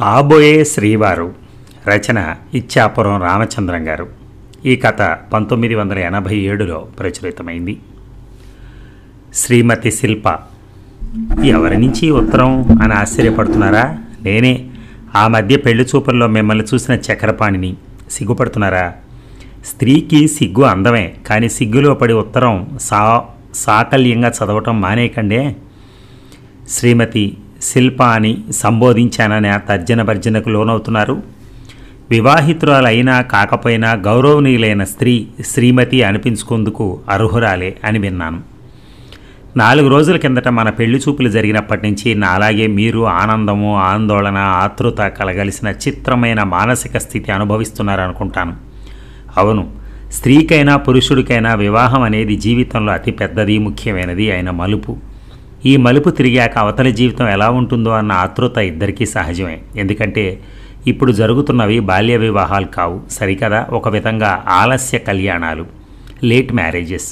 కాబోయే శ్రీవారు రచన ఇచ్చాపురం రామచంద్రం గారు ఈ కథ పంతొమ్మిది వందల ఎనభై ఏడులో ప్రచురితమైంది శ్రీమతి శిల్ప ఎవరి నుంచి ఉత్తరం అని ఆశ్చర్యపడుతున్నారా నేనే ఆ మధ్య పెళ్లి చూపుల్లో మిమ్మల్ని చూసిన చక్రపాణిని సిగ్గుపడుతున్నారా స్త్రీకి సిగ్గు అందమే కానీ సిగ్గులో పడి ఉత్తరం సా సాకల్యంగా చదవటం మానేయకండే శ్రీమతి శిల్ప అని సంబోధించాననే తర్జన భర్జనకు లోనవుతున్నారు వివాహితురాలైనా కాకపోయినా గౌరవనీయులైన స్త్రీ శ్రీమతి అనిపించుకుందుకు అర్హురాలే అని విన్నాను నాలుగు రోజుల కిందట మన పెళ్లి చూపులు జరిగినప్పటి నుంచి నా అలాగే మీరు ఆనందము ఆందోళన ఆతృత కలగలిసిన చిత్రమైన మానసిక స్థితి అనుభవిస్తున్నారనుకుంటాను అవును స్త్రీకైనా పురుషుడికైనా వివాహం అనేది జీవితంలో అతి పెద్దది ముఖ్యమైనది అయిన మలుపు ఈ మలుపు తిరిగాక అవతలి జీవితం ఎలా ఉంటుందో అన్న ఆతృత ఇద్దరికీ సహజమే ఎందుకంటే ఇప్పుడు జరుగుతున్నవి బాల్య వివాహాలు కావు సరికదా ఒక విధంగా ఆలస్య కళ్యాణాలు లేట్ మ్యారేజెస్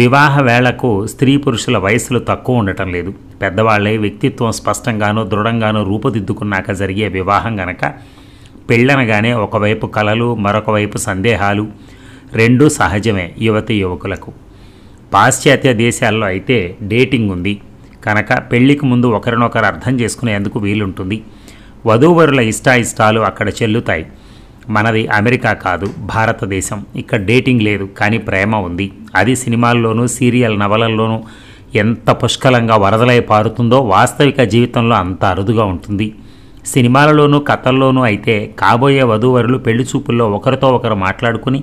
వివాహ వేళకు స్త్రీ పురుషుల వయసులు తక్కువ ఉండటం లేదు పెద్దవాళ్లే వ్యక్తిత్వం స్పష్టంగానూ దృఢంగానూ రూపుదిద్దుకున్నాక జరిగే వివాహం గనక పెళ్ళనగానే ఒకవైపు కలలు మరొక వైపు సందేహాలు రెండూ సహజమే యువతి యువకులకు పాశ్చాత్య దేశాల్లో అయితే డేటింగ్ ఉంది కనుక పెళ్లికి ముందు ఒకరినొకరు అర్థం చేసుకునేందుకు వీలుంటుంది వధూవరుల ఇష్టాయిష్టాలు అక్కడ చెల్లుతాయి మనది అమెరికా కాదు భారతదేశం ఇక్కడ డేటింగ్ లేదు కానీ ప్రేమ ఉంది అది సినిమాల్లోనూ సీరియల్ నవలల్లోనూ ఎంత పుష్కలంగా వరదలై పారుతుందో వాస్తవిక జీవితంలో అంత అరుదుగా ఉంటుంది సినిమాలలోనూ కథల్లోనూ అయితే కాబోయే వధూవరులు పెళ్లి చూపుల్లో ఒకరితో ఒకరు మాట్లాడుకుని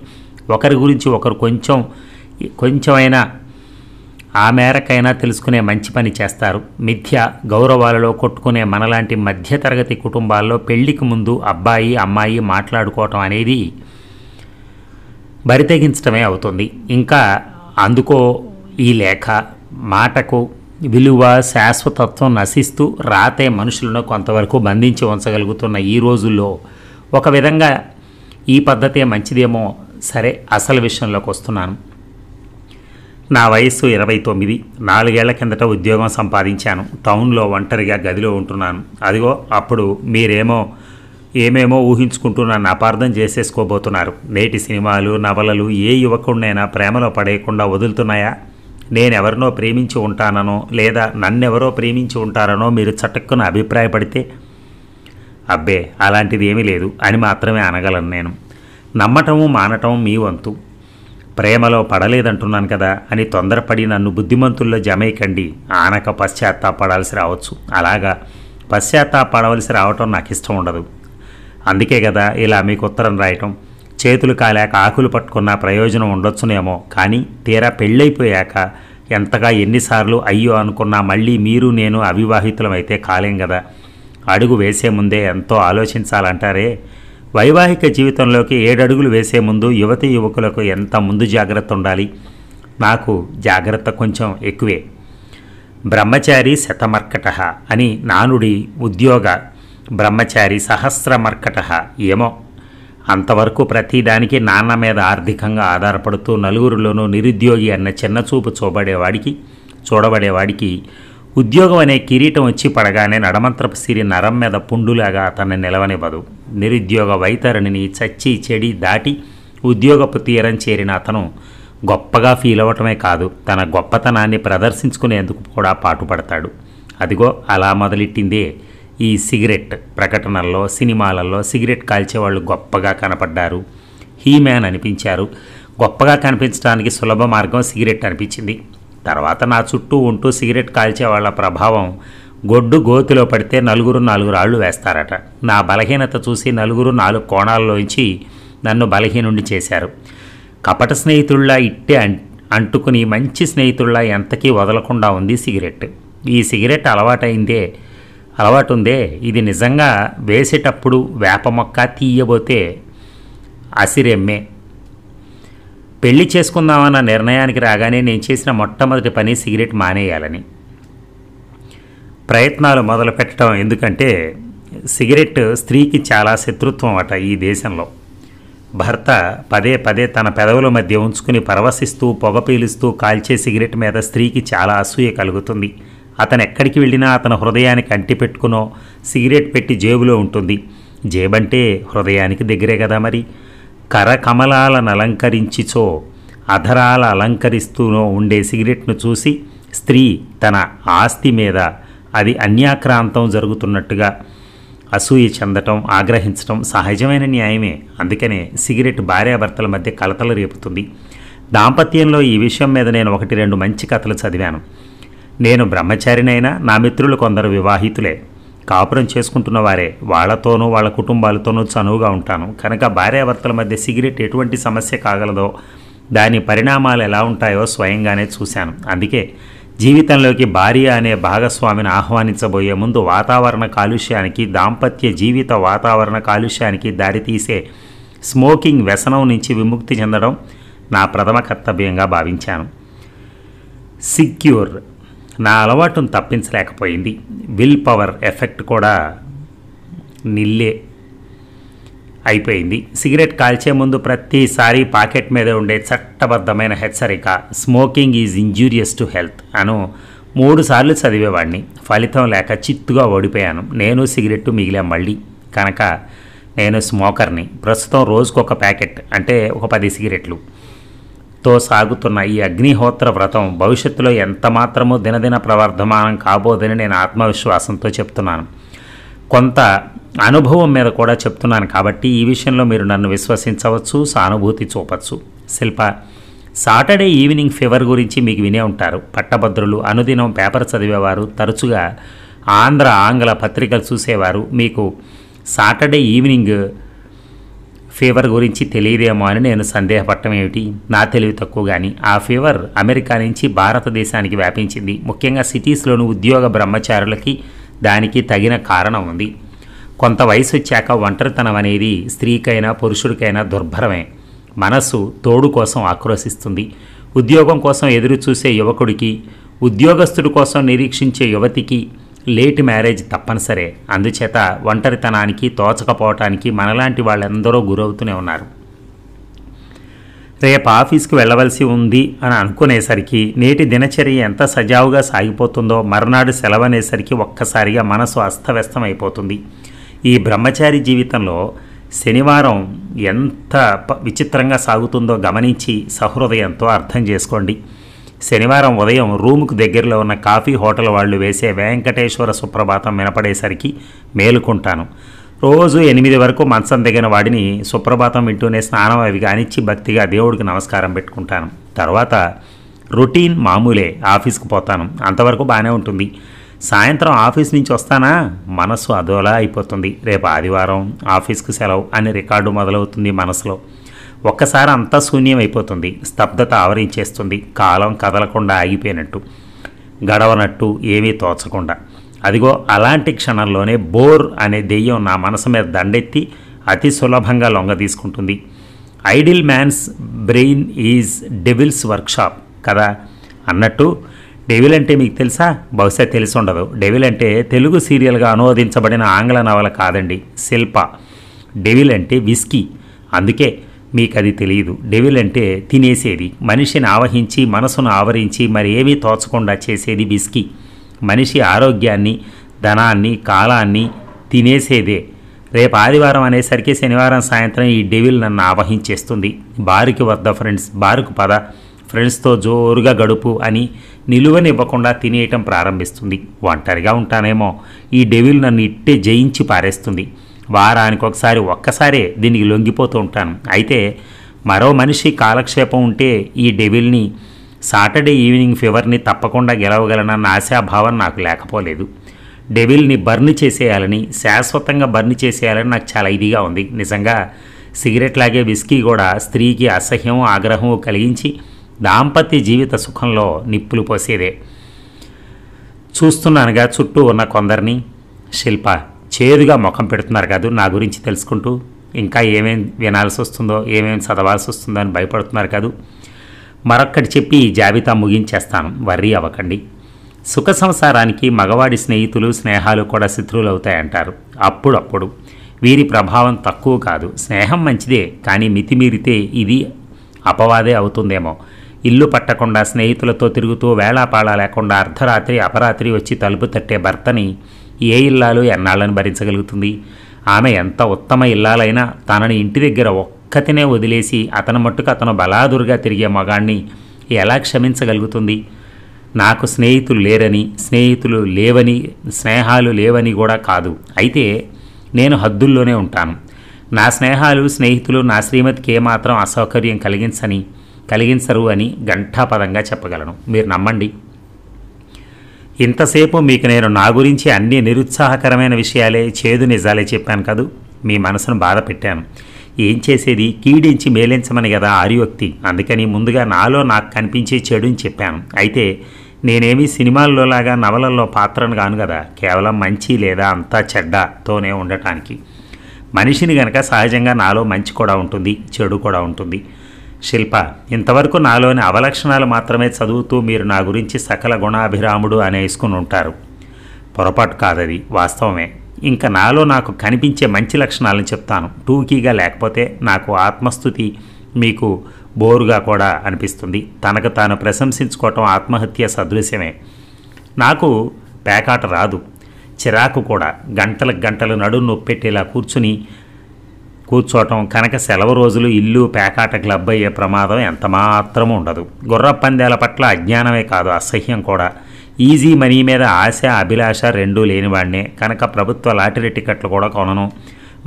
ఒకరి గురించి ఒకరు కొంచెం కొంచెమైనా ఆ మేరకైనా తెలుసుకునే మంచి పని చేస్తారు మిథ్య గౌరవాలలో కొట్టుకునే మనలాంటి మధ్యతరగతి కుటుంబాల్లో పెళ్లికి ముందు అబ్బాయి అమ్మాయి మాట్లాడుకోవటం అనేది బరితెగించటమే అవుతుంది ఇంకా అందుకో ఈ లేఖ మాటకు విలువ శాశ్వతత్వం నశిస్తూ రాతే మనుషులను కొంతవరకు బంధించి ఉంచగలుగుతున్న ఈ రోజుల్లో ఒక విధంగా ఈ పద్ధతే మంచిదేమో సరే అసలు విషయంలోకి వస్తున్నాను నా వయస్సు ఇరవై తొమ్మిది నాలుగేళ్ల కిందట ఉద్యోగం సంపాదించాను టౌన్లో ఒంటరిగా గదిలో ఉంటున్నాను అదిగో అప్పుడు మీరేమో ఏమేమో ఊహించుకుంటూ నన్ను అపార్థం చేసేసుకోబోతున్నారు నేటి సినిమాలు నవలలు ఏ యువకుడినైనా ప్రేమలో పడేయకుండా వదులుతున్నాయా నేనెవరినో ప్రేమించి ఉంటాననో లేదా నన్నెవరో ప్రేమించి ఉంటారనో మీరు చటుక్కున అభిప్రాయపడితే అబ్బే అలాంటిది ఏమీ లేదు అని మాత్రమే అనగలను నేను నమ్మటము మానటం మీ వంతు ప్రేమలో పడలేదంటున్నాను కదా అని తొందరపడి నన్ను బుద్ధిమంతుల్లో జమేకండి ఆనక పశ్చాత్తాపడాల్సి రావచ్చు అలాగా పశ్చాత్తాపడవలసి రావటం నాకు ఇష్టం ఉండదు అందుకే కదా ఇలా మీకు ఉత్తరం రాయటం చేతులు కాలేక ఆకులు పట్టుకున్న ప్రయోజనం ఉండొచ్చునేమో కానీ తీరా పెళ్ళైపోయాక ఎంతగా ఎన్నిసార్లు అయ్యో అనుకున్నా మళ్ళీ మీరు నేను అవివాహితులమైతే కాలేం కదా అడుగు వేసే ముందే ఎంతో ఆలోచించాలంటారే వైవాహిక జీవితంలోకి ఏడడుగులు వేసే ముందు యువతి యువకులకు ఎంత ముందు జాగ్రత్త ఉండాలి నాకు జాగ్రత్త కొంచెం ఎక్కువే బ్రహ్మచారి శతమర్కట అని నానుడి ఉద్యోగ బ్రహ్మచారి సహస్రమర్కట ఏమో అంతవరకు ప్రతిదానికి నాన్న మీద ఆర్థికంగా ఆధారపడుతూ నలుగురిలోనూ నిరుద్యోగి అన్న చిన్న చూపు చూబడేవాడికి చూడబడేవాడికి ఉద్యోగం అనే కిరీటం వచ్చి పడగానే నడమంత్రపు సిరి నరం మీద పుండులాగా అతన్ని నిలవనివ్వదు నిరుద్యోగ వైతరణిని చచ్చి చెడి దాటి ఉద్యోగపు తీరం చేరిన అతను గొప్పగా ఫీల్ అవ్వటమే కాదు తన గొప్పతనాన్ని ప్రదర్శించుకునేందుకు కూడా పాటుపడతాడు అదిగో అలా మొదలెట్టిందే ఈ సిగరెట్ ప్రకటనల్లో సినిమాలలో సిగరెట్ కాల్చేవాళ్ళు గొప్పగా కనపడ్డారు మ్యాన్ అనిపించారు గొప్పగా కనిపించడానికి సులభ మార్గం సిగరెట్ అనిపించింది తర్వాత నా చుట్టూ ఉంటూ సిగరెట్ కాల్చే వాళ్ళ ప్రభావం గొడ్డు గోతిలో పడితే నలుగురు నాలుగు రాళ్ళు వేస్తారట నా బలహీనత చూసి నలుగురు నాలుగు కోణాల్లోంచి నన్ను బలహీనుండి చేశారు కపట స్నేహితుల్లా ఇట్టే అంటుకుని మంచి స్నేహితుల్లా ఎంతకీ వదలకుండా ఉంది సిగరెట్ ఈ సిగరెట్ అలవాటైందే అలవాటుందే ఇది నిజంగా వేసేటప్పుడు వేప మొక్క తీయబోతే అసిరెమ్మే పెళ్లి చేసుకుందామన్న నిర్ణయానికి రాగానే నేను చేసిన మొట్టమొదటి పని సిగరెట్ మానేయాలని ప్రయత్నాలు పెట్టడం ఎందుకంటే సిగరెట్ స్త్రీకి చాలా శత్రుత్వం అట ఈ దేశంలో భర్త పదే పదే తన పెదవుల మధ్య ఉంచుకుని పరవశిస్తూ పొగ పీలుస్తూ కాల్చే సిగరెట్ మీద స్త్రీకి చాలా అసూయ కలుగుతుంది అతను ఎక్కడికి వెళ్ళినా అతను హృదయానికి అంటి పెట్టుకునో సిగరెట్ పెట్టి జేబులో ఉంటుంది జేబంటే హృదయానికి దగ్గరే కదా మరి కరకమలాలను అలంకరించిచో అధరాల అలంకరిస్తూనో ఉండే సిగరెట్ను చూసి స్త్రీ తన ఆస్తి మీద అది అన్యాక్రాంతం జరుగుతున్నట్టుగా అసూయ చెందటం ఆగ్రహించటం సహజమైన న్యాయమే అందుకనే సిగరెట్ భార్యాభర్తల మధ్య కలతలు రేపుతుంది దాంపత్యంలో ఈ విషయం మీద నేను ఒకటి రెండు మంచి కథలు చదివాను నేను బ్రహ్మచారినైనా నా మిత్రులు కొందరు వివాహితులే కాపురం చేసుకుంటున్న వారే వాళ్లతోనూ వాళ్ళ కుటుంబాలతోనూ చనువుగా ఉంటాను కనుక భార్యాభర్తల మధ్య సిగరెట్ ఎటువంటి సమస్య కాగలదో దాని పరిణామాలు ఎలా ఉంటాయో స్వయంగానే చూశాను అందుకే జీవితంలోకి భార్య అనే భాగస్వామిని ఆహ్వానించబోయే ముందు వాతావరణ కాలుష్యానికి దాంపత్య జీవిత వాతావరణ కాలుష్యానికి దారితీసే స్మోకింగ్ వ్యసనం నుంచి విముక్తి చెందడం నా ప్రథమ కర్తవ్యంగా భావించాను సిక్యూర్ నా అలవాటును తప్పించలేకపోయింది విల్ పవర్ ఎఫెక్ట్ కూడా నిల్లే అయిపోయింది సిగరెట్ కాల్చే ముందు ప్రతిసారి పాకెట్ మీద ఉండే చట్టబద్ధమైన హెచ్చరిక smoking is injurious to health అను మూడుసార్లు చదివేవాడిని ఫలితం లేక చిత్తుగా ఓడిపోయాను నేను సిగరెట్టు మిగిలా మళ్ళీ కనుక నేను స్మోకర్ని ప్రస్తుతం రోజుకు ఒక ప్యాకెట్ అంటే ఒక పది సిగరెట్లు తో సాగుతున్న ఈ అగ్నిహోత్ర వ్రతం భవిష్యత్తులో ఎంత దినదిన ప్రవర్ధమానం కాబోదని నేను ఆత్మవిశ్వాసంతో చెప్తున్నాను కొంత అనుభవం మీద కూడా చెప్తున్నాను కాబట్టి ఈ విషయంలో మీరు నన్ను విశ్వసించవచ్చు సానుభూతి చూపచ్చు శిల్ప సాటర్డే ఈవినింగ్ ఫీవర్ గురించి మీకు వినే ఉంటారు పట్టభద్రులు అనుదినం పేపర్ చదివేవారు తరచుగా ఆంధ్ర ఆంగ్ల పత్రికలు చూసేవారు మీకు సాటర్డే ఈవినింగ్ ఫీవర్ గురించి తెలియదేమో అని నేను సందేహపడటం ఏమిటి నా తెలివి తక్కువ కానీ ఆ ఫీవర్ అమెరికా నుంచి భారతదేశానికి వ్యాపించింది ముఖ్యంగా సిటీస్లోని ఉద్యోగ బ్రహ్మచారులకి దానికి తగిన కారణం ఉంది కొంత వయసు వచ్చాక ఒంటరితనం అనేది స్త్రీకైనా పురుషుడికైనా దుర్భరమే మనస్సు తోడు కోసం ఆక్రోశిస్తుంది ఉద్యోగం కోసం ఎదురు చూసే యువకుడికి ఉద్యోగస్తుడి కోసం నిరీక్షించే యువతికి లేట్ మ్యారేజ్ తప్పనిసరే అందుచేత ఒంటరితనానికి తోచకపోవటానికి మనలాంటి వాళ్ళందరూ గురవుతూనే ఉన్నారు రేపు ఆఫీస్కి వెళ్ళవలసి ఉంది అని అనుకునేసరికి నేటి దినచర్య ఎంత సజావుగా సాగిపోతుందో మరునాడు సెలవనేసరికి ఒక్కసారిగా మనసు అస్తవ్యస్తమైపోతుంది ఈ బ్రహ్మచారి జీవితంలో శనివారం ఎంత విచిత్రంగా సాగుతుందో గమనించి సహృదయంతో అర్థం చేసుకోండి శనివారం ఉదయం రూముకు దగ్గరలో ఉన్న కాఫీ హోటల్ వాళ్ళు వేసే వెంకటేశ్వర సుప్రభాతం వినపడేసరికి మేలుకుంటాను రోజు ఎనిమిది వరకు మంచం దిగిన వాడిని సుప్రభాతం వింటూనే స్నానం అవి కానిచ్చి భక్తిగా దేవుడికి నమస్కారం పెట్టుకుంటాను తర్వాత రొటీన్ మామూలే ఆఫీస్కి పోతాను అంతవరకు బాగానే ఉంటుంది సాయంత్రం ఆఫీస్ నుంచి వస్తానా మనసు అదోలా అయిపోతుంది రేపు ఆదివారం ఆఫీస్కి సెలవు అని రికార్డు మొదలవుతుంది మనసులో ఒక్కసారి అంతా శూన్యం అయిపోతుంది స్తబ్దత ఆవరించేస్తుంది కాలం కదలకుండా ఆగిపోయినట్టు గడవనట్టు ఏమీ తోచకుండా అదిగో అలాంటి క్షణంలోనే బోర్ అనే దెయ్యం నా మనసు మీద దండెత్తి అతి సులభంగా లొంగ తీసుకుంటుంది idle man's brain is devil's workshop కదా అన్నట్టు డెవిల్ అంటే మీకు తెలుసా బహుశా తెలిసి ఉండదు డెవిల్ అంటే తెలుగు సీరియల్గా అనువదించబడిన ఆంగ్ల నవల కాదండి శిల్ప డెవిల్ అంటే విస్కీ అందుకే మీకు అది తెలియదు డెవిల్ అంటే తినేసేది మనిషిని ఆవహించి మనసును ఆవరించి మరి ఏమీ తోచకుండా చేసేది విస్కీ మనిషి ఆరోగ్యాన్ని ధనాన్ని కాలాన్ని తినేసేదే రేపు ఆదివారం అనేసరికి శనివారం సాయంత్రం ఈ డెవిల్ నన్ను ఆవహించేస్తుంది బారుకి వద్ద ఫ్రెండ్స్ బారుకు పద ఫ్రెండ్స్తో జోరుగా గడుపు అని నిలువనివ్వకుండా తినేయటం ప్రారంభిస్తుంది ఒంటరిగా ఉంటానేమో ఈ డెవిల్ నన్ను ఇట్టే జయించి పారేస్తుంది వారానికి ఒకసారి ఒక్కసారే దీనికి లొంగిపోతూ ఉంటాను అయితే మరో మనిషి కాలక్షేపం ఉంటే ఈ డెవిల్ని సాటర్డే ఈవినింగ్ ఫీవర్ని తప్పకుండా గెలవగలనన్న ఆశాభావం నాకు లేకపోలేదు డెవిల్ని బర్న్ చేసేయాలని శాశ్వతంగా బర్న్ చేసేయాలని నాకు చాలా ఇదిగా ఉంది నిజంగా సిగరెట్ లాగే విస్కీ కూడా స్త్రీకి అసహ్యం ఆగ్రహం కలిగించి దాంపత్య జీవిత సుఖంలో నిప్పులు పోసేదే చూస్తున్నానుగా చుట్టూ ఉన్న కొందరిని శిల్ప చేదుగా ముఖం పెడుతున్నారు కాదు నా గురించి తెలుసుకుంటూ ఇంకా ఏమేం వినాల్సి వస్తుందో ఏమేమి చదవాల్సి వస్తుందో అని భయపడుతున్నారు కాదు మరొక్కటి చెప్పి ఈ జాబితా ముగించేస్తాను వర్రీ అవ్వకండి సుఖ సంసారానికి మగవాడి స్నేహితులు స్నేహాలు కూడా శత్రువులు అవుతాయంటారు అప్పుడప్పుడు వీరి ప్రభావం తక్కువ కాదు స్నేహం మంచిదే కానీ మితిమీరితే ఇది అపవాదే అవుతుందేమో ఇల్లు పట్టకుండా స్నేహితులతో తిరుగుతూ వేళాపాళా లేకుండా అర్ధరాత్రి అపరాత్రి వచ్చి తలుపు తట్టే భర్తని ఏ ఇల్లాలు ఎన్నాళ్ళని భరించగలుగుతుంది ఆమె ఎంత ఉత్తమ ఇల్లాలైనా తనని ఇంటి దగ్గర ఒక్కతినే వదిలేసి అతను మట్టుకు అతను బలాదురుగా తిరిగే మగాణ్ణి ఎలా క్షమించగలుగుతుంది నాకు స్నేహితులు లేరని స్నేహితులు లేవని స్నేహాలు లేవని కూడా కాదు అయితే నేను హద్దుల్లోనే ఉంటాను నా స్నేహాలు స్నేహితులు నా శ్రీమతికి ఏమాత్రం అసౌకర్యం కలిగించని కలిగించరు అని ఘంటాపదంగా చెప్పగలను మీరు నమ్మండి ఇంతసేపు మీకు నేను నా గురించి అన్ని నిరుత్సాహకరమైన విషయాలే చేదు నిజాలే చెప్పాను కదూ మీ మనసును బాధ పెట్టాను ఏం చేసేది కీడించి మేలించమని కదా ఆర్యోక్తి అందుకని ముందుగా నాలో నాకు కనిపించే చెడుని చెప్పాను అయితే నేనేమి సినిమాల్లోలాగా నవలల్లో పాత్రను కాను కదా కేవలం మంచి లేదా అంతా చెడ్డతోనే ఉండటానికి మనిషిని గనక సహజంగా నాలో మంచి కూడా ఉంటుంది చెడు కూడా ఉంటుంది శిల్ప ఇంతవరకు నాలోని అవలక్షణాలు మాత్రమే చదువుతూ మీరు నా గురించి సకల గుణాభిరాముడు అనేసుకుని ఉంటారు పొరపాటు కాదది వాస్తవమే ఇంకా నాలో నాకు కనిపించే మంచి లక్షణాలను చెప్తాను టూకీగా లేకపోతే నాకు ఆత్మస్థుతి మీకు బోరుగా కూడా అనిపిస్తుంది తనకు తాను ప్రశంసించుకోవటం ఆత్మహత్య సదృశ్యమే నాకు పేకాట రాదు చిరాకు కూడా గంటలకు గంటలు నడు నొప్పెట్టేలా కూర్చుని కూర్చోవటం కనుక సెలవు రోజులు ఇల్లు పేకాట క్లబ్ అయ్యే ప్రమాదం ఎంతమాత్రమూ ఉండదు గుర్ర పందేల పట్ల అజ్ఞానమే కాదు అసహ్యం కూడా ఈజీ మనీ మీద ఆశ అభిలాష రెండూ లేనివాడినే కనుక ప్రభుత్వ లాటరీ టికెట్లు కూడా కొనను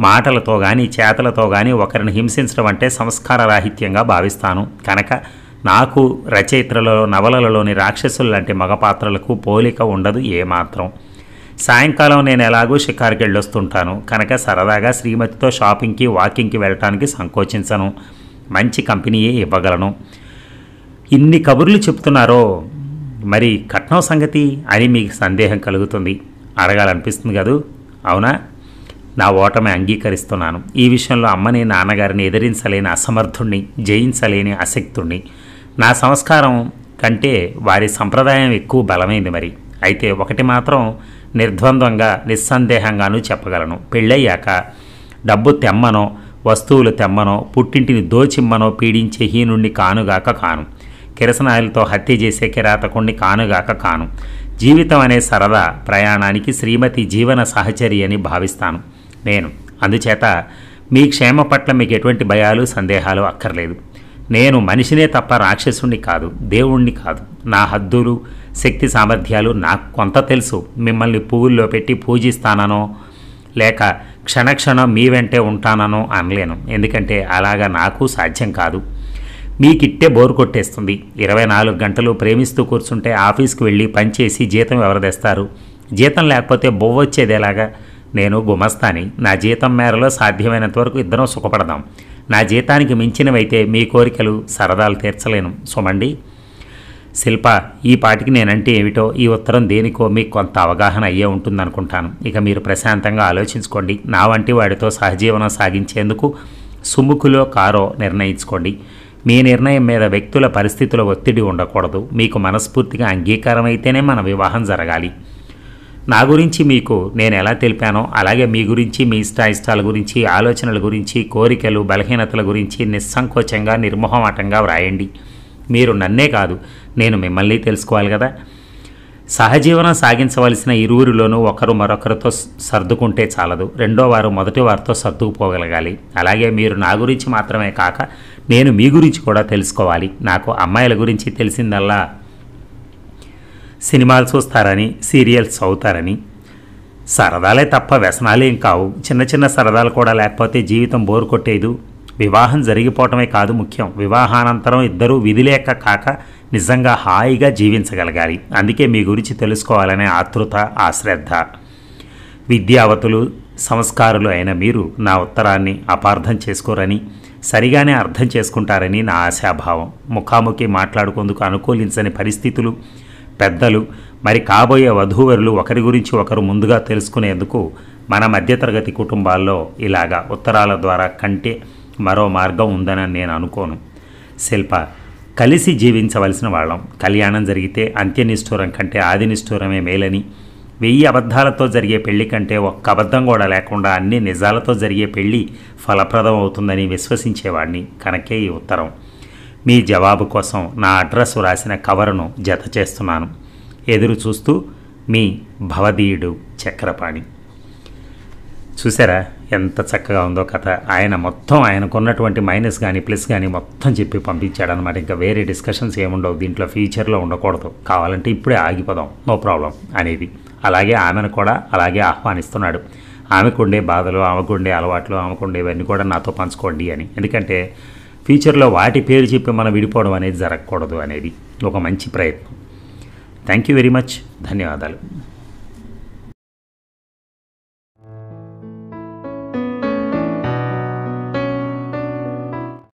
మాటలతో కానీ చేతలతో కానీ ఒకరిని హింసించడం అంటే సంస్కార రాహిత్యంగా భావిస్తాను కనుక నాకు రచయిత్రలలో నవలలలోని రాక్షసులు లాంటి మగపాత్రలకు పోలిక ఉండదు ఏమాత్రం సాయంకాలం నేను ఎలాగూ షికార్కి వెళ్ళొస్తుంటాను కనుక సరదాగా శ్రీమతితో షాపింగ్కి వాకింగ్కి వెళ్ళటానికి సంకోచించను మంచి కంపెనీయే ఇవ్వగలను ఇన్ని కబుర్లు చెప్తున్నారో మరి కట్నం సంగతి అని మీకు సందేహం కలుగుతుంది అడగాలనిపిస్తుంది కదూ అవునా నా ఓటమి అంగీకరిస్తున్నాను ఈ విషయంలో అమ్మని నాన్నగారిని ఎదిరించలేని అసమర్థుణ్ణి జయించలేని అశక్తుణ్ణి నా సంస్కారం కంటే వారి సంప్రదాయం ఎక్కువ బలమైంది మరి అయితే ఒకటి మాత్రం నిర్ద్వంద్వంగా నిస్సందేహంగానూ చెప్పగలను పెళ్ళయ్యాక డబ్బు తెమ్మనో వస్తువులు తెమ్మనో పుట్టింటిని దోచిమ్మనో పీడించే హీనుణ్ణి కానుగాక కాను కిరసనాయులతో హత్య చేసే కిరాతకుణ్ణి కానుగాక కాను జీవితం అనే సరదా ప్రయాణానికి శ్రీమతి జీవన సహచరి అని భావిస్తాను నేను అందుచేత మీ క్షేమ పట్ల మీకు ఎటువంటి భయాలు సందేహాలు అక్కర్లేదు నేను మనిషినే తప్ప రాక్షసుణ్ణి కాదు దేవుణ్ణి కాదు నా హద్దులు శక్తి సామర్థ్యాలు నాకు కొంత తెలుసు మిమ్మల్ని పువ్వుల్లో పెట్టి పూజిస్తాననో లేక క్షణక్షణం మీ వెంటే ఉంటాననో అనలేను ఎందుకంటే అలాగా నాకు సాధ్యం కాదు మీకిట్టే బోరు కొట్టేస్తుంది ఇరవై నాలుగు గంటలు ప్రేమిస్తూ కూర్చుంటే ఆఫీస్కి వెళ్ళి పనిచేసి జీతం ఎవరు తెస్తారు జీతం లేకపోతే బొవ్వొచ్చేది ఎలాగా నేను గుమస్తాని నా జీతం మేరలో సాధ్యమైనంత వరకు ఇద్దరం సుఖపడదాం నా జీతానికి మించినవైతే మీ కోరికలు సరదాలు తీర్చలేను సుమండి శిల్ప ఈ పాటికి నేనంటే ఏమిటో ఈ ఉత్తరం దేనికో మీకు కొంత అవగాహన అయ్యే ఉంటుందనుకుంటాను ఇక మీరు ప్రశాంతంగా ఆలోచించుకోండి నా వంటి వాడితో సహజీవనం సాగించేందుకు సుముఖులో కారో నిర్ణయించుకోండి మీ నిర్ణయం మీద వ్యక్తుల పరిస్థితుల ఒత్తిడి ఉండకూడదు మీకు మనస్ఫూర్తిగా అంగీకారం అయితేనే మన వివాహం జరగాలి నా గురించి మీకు నేను ఎలా తెలిపానో అలాగే మీ గురించి మీ ఇష్టాయిష్టాల గురించి ఆలోచనల గురించి కోరికలు బలహీనతల గురించి నిస్సంకోచంగా నిర్మోహమాటంగా వ్రాయండి మీరు నన్నే కాదు నేను మిమ్మల్ని తెలుసుకోవాలి కదా సహజీవనం సాగించవలసిన ఇరువురిలోనూ ఒకరు మరొకరితో సర్దుకుంటే చాలదు రెండో వారు మొదటి వారితో సర్దుకుపోగలగాలి అలాగే మీరు నా గురించి మాత్రమే కాక నేను మీ గురించి కూడా తెలుసుకోవాలి నాకు అమ్మాయిల గురించి తెలిసిందల్లా సినిమాలు చూస్తారని సీరియల్స్ చదువుతారని సరదాలే తప్ప వ్యసనాలేం కావు చిన్న చిన్న సరదాలు కూడా లేకపోతే జీవితం బోరు కొట్టేదు వివాహం జరిగిపోవటమే కాదు ముఖ్యం వివాహానంతరం ఇద్దరూ విధిలేక కాక నిజంగా హాయిగా జీవించగలగాలి అందుకే మీ గురించి తెలుసుకోవాలనే ఆతృత ఆ శ్రద్ధ విద్యావతులు సంస్కారులు అయిన మీరు నా ఉత్తరాన్ని అపార్థం చేసుకోరని సరిగానే అర్థం చేసుకుంటారని నా ఆశాభావం ముఖాముఖి మాట్లాడుకుందుకు అనుకూలించని పరిస్థితులు పెద్దలు మరి కాబోయే వధూవరులు ఒకరి గురించి ఒకరు ముందుగా తెలుసుకునేందుకు మన మధ్యతరగతి కుటుంబాల్లో ఇలాగా ఉత్తరాల ద్వారా కంటే మరో మార్గం ఉందని నేను అనుకోను శిల్ప కలిసి జీవించవలసిన వాళ్ళం కళ్యాణం జరిగితే అంత్యనిష్ఠూరం కంటే ఆది నిష్ఠూరమే మేలని వెయ్యి అబద్ధాలతో జరిగే పెళ్లి కంటే ఒక్క అబద్ధం కూడా లేకుండా అన్ని నిజాలతో జరిగే పెళ్ళి ఫలప్రదం అవుతుందని విశ్వసించేవాడిని కనకే ఈ ఉత్తరం మీ జవాబు కోసం నా అడ్రస్ రాసిన కవర్ను జత చేస్తున్నాను ఎదురు చూస్తూ మీ భవదీయుడు చక్రపాణి చూసారా ఎంత చక్కగా ఉందో కథ ఆయన మొత్తం ఆయనకున్నటువంటి మైనస్ కానీ ప్లస్ కానీ మొత్తం చెప్పి పంపించాడనమాట ఇంకా వేరే డిస్కషన్స్ ఏముండవు దీంట్లో ఫ్యూచర్లో ఉండకూడదు కావాలంటే ఇప్పుడే ఆగిపోదాం నో ప్రాబ్లం అనేది అలాగే ఆమెను కూడా అలాగే ఆహ్వానిస్తున్నాడు ఆమెకుండే బాధలు ఆమెకుండే అలవాట్లు ఆమెకుండే ఇవన్నీ కూడా నాతో పంచుకోండి అని ఎందుకంటే ఫ్యూచర్లో వాటి పేరు చెప్పి మనం విడిపోవడం అనేది జరగకూడదు అనేది ఒక మంచి ప్రయత్నం థ్యాంక్ యూ వెరీ మచ్ ధన్యవాదాలు